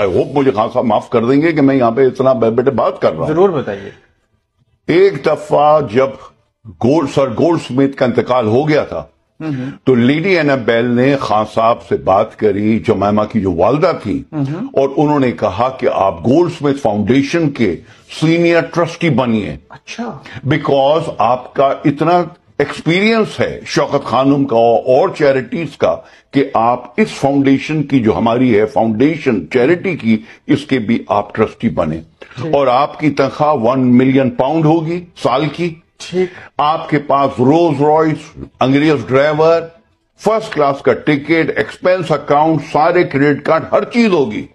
I hope मुझे खान साहब माफ कर देंगे कि मैं यहां पे इतना बेटे बात कर रहा हूं जरूर बताइए एक दफा जब गोल्ड सर गोल्ड स्मिथ का इंतकाल हो गया था तो लेडी बेल ने खान साहब से बात करी जमैमा की जो वालदा थी और उन्होंने कहा कि आप गोल्ड स्मिथ फाउंडेशन के सीनियर ट्रस्टी बनिए अच्छा बिकॉज आपका इतना एक्सपीरियंस है शौकत खानम का और चैरिटीज का कि आप इस फाउंडेशन की जो हमारी है फाउंडेशन चैरिटी की इसके भी आप ट्रस्टी बने और आपकी तनख्वाह वन मिलियन पाउंड होगी साल की आपके पास रोज रॉयस अंग्रेज ड्राइवर फर्स्ट क्लास का टिकट एक्सपेंस अकाउंट सारे क्रेडिट कार्ड हर चीज होगी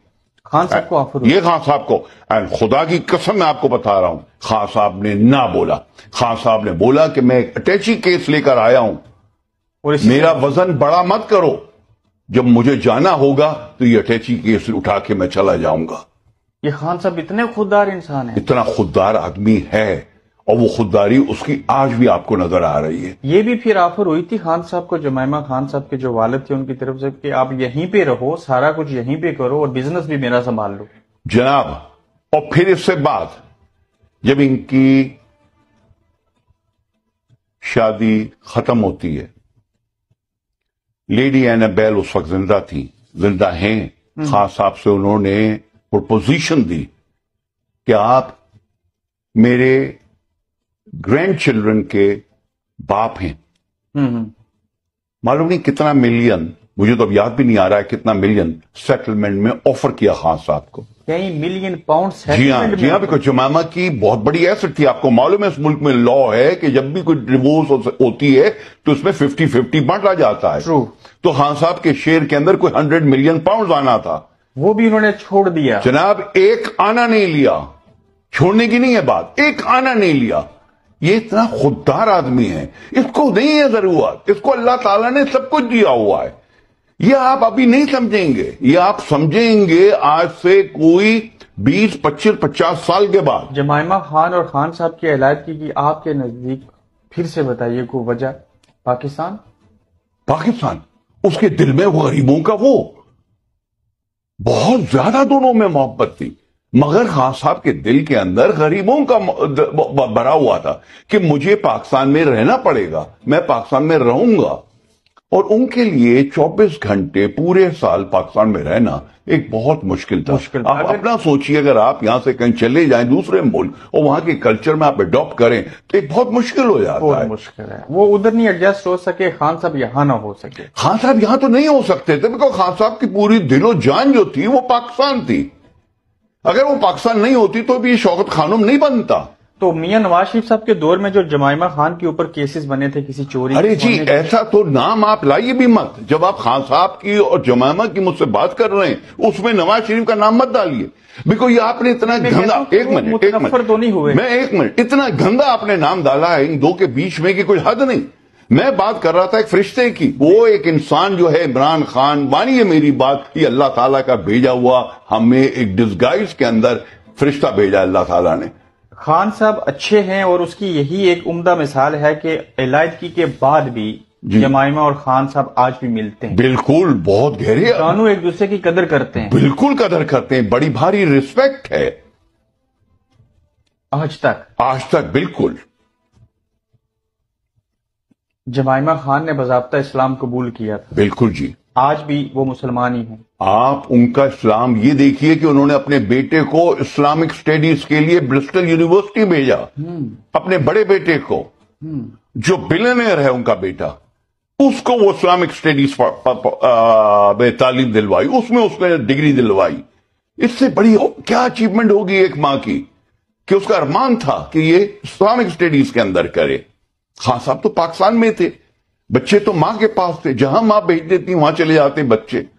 खान साहब को ऑफर ये खान साहब को एंड खुदा की कसम मैं आपको बता रहा हूं खान साहब ने ना बोला खान साहब ने बोला कि मैं एक अटैची केस लेकर आया हूं और मेरा वजन बड़ा मत करो जब मुझे जाना होगा तो ये अटैची केस उठा के मैं चला जाऊंगा ये खान साहब इतने खुददार इंसान है इतना खुददार आदमी है और वो खुददारी उसकी आज भी आपको नजर आ रही है ये भी फिर ऑफर हुई थी खान साहब को जमायमा खान साहब के जो वालद थे उनकी तरफ से कि आप यहीं पे रहो सारा कुछ यहीं पे करो और बिजनेस भी मेरा संभाल लो जनाब और फिर इससे बाद जब इनकी शादी खत्म होती है लेडी बैल उस वक्त जिंदा थी जिंदा हैं खान साहब से उन्होंने प्रोपोजिशन दी कि आप मेरे ग्रैंड चिल्ड्रन के बाप हैं हम्म, हम्म। मालूम नहीं कितना मिलियन मुझे तो अब याद भी नहीं आ रहा है कितना मिलियन सेटलमेंट में ऑफर किया खान साहब को कई मिलियन पाउंड जी हाँ जी हाँ बिकॉज जुमामा की बहुत बड़ी एसेट थी आपको मालूम है इस मुल्क में लॉ है कि जब भी कोई डिवोर्स होती है तो उसमें फिफ्टी फिफ्टी बांटा जाता है तो खान साहब के शेयर के अंदर कोई हंड्रेड मिलियन पाउंड आना था वो भी उन्होंने छोड़ दिया जनाब एक आना नहीं लिया छोड़ने की नहीं है बात एक आना नहीं लिया ये इतना खुददार आदमी है इसको नहीं है जरूरत इसको अल्लाह ताला ने सब कुछ दिया हुआ है ये आप अभी नहीं समझेंगे ये आप समझेंगे आज से कोई बीस पच्चीस पचास साल के बाद जमायमा खान और खान साहब की हलायत की आपके नजदीक फिर से बताइए को वजह पाकिस्तान पाकिस्तान उसके दिल में वो गरीबों का वो बहुत ज्यादा दोनों में मोहब्बत थी मगर खान साहब के दिल के अंदर गरीबों का भरा हुआ था कि मुझे पाकिस्तान में रहना पड़ेगा मैं पाकिस्तान में रहूंगा और उनके लिए 24 घंटे पूरे साल पाकिस्तान में रहना एक बहुत मुश्किल था मुश्किल आप अपना सोचिए अगर आप यहां से कहीं चले जाएं दूसरे मुल्क और वहां के कल्चर में आप एडॉप्ट करें तो एक बहुत मुश्किल हो जाता बहुत है मुश्किल है वो उधर नहीं एडजस्ट हो सके खान साहब यहां ना हो सके खान साहब यहां तो नहीं हो सकते थे बिकॉज खान साहब की पूरी दिलो जान जो थी वो पाकिस्तान थी अगर वो पाकिस्तान नहीं होती तो भी शौकत खानुम नहीं बनता तो मियां नवाज शरीफ साहब के दौर में जो जमाइमा खान के ऊपर केसेस बने थे किसी चोरी अरे जी ऐसा तो नाम आप लाइए भी मत जब आप खान साहब की और जमाइमा की मुझसे बात कर रहे हैं उसमें नवाज शरीफ का नाम मत डालिए बिकॉज ये आपने इतना गंदा तो एक मिनट एक मिनट तो नहीं हुए मैं एक मिनट इतना गंदा आपने नाम डाला है इन दो के बीच में कि कोई हद नहीं मैं बात कर रहा था एक फरिश्ते की वो एक इंसान जो है इमरान खान है मेरी बात ये अल्लाह ताला का भेजा हुआ हमें एक डिस्गाइज के अंदर फरिश्ता भेजा अल्लाह ताला ने खान साहब अच्छे हैं और उसकी यही एक उम्दा मिसाल है कि अलायदगी के बाद भी जमाइमा और खान साहब आज भी मिलते हैं बिल्कुल बहुत गहरे दोनों एक दूसरे की कदर करते हैं बिल्कुल कदर करते हैं बड़ी भारी रिस्पेक्ट है आज तक आज तक बिल्कुल जमाइमा खान ने बाबा इस्लाम कबूल किया था बिल्कुल जी आज भी वो मुसलमान ही हैं आप उनका इस्लाम ये देखिए कि उन्होंने अपने बेटे को इस्लामिक स्टडीज के लिए ब्रिस्टल यूनिवर्सिटी भेजा हम्म। अपने बड़े बेटे को हम्म। जो बिलेनियर है उनका बेटा उसको वो इस्लामिक स्टडीज तालीम दिलवाई उसमें उसने डिग्री दिलवाई इससे बड़ी क्या अचीवमेंट होगी एक माँ की कि उसका अरमान था कि ये इस्लामिक स्टडीज के अंदर करे खान साहब तो पाकिस्तान में थे बच्चे तो मां के पास थे जहां मां भेज देती वहां चले जाते बच्चे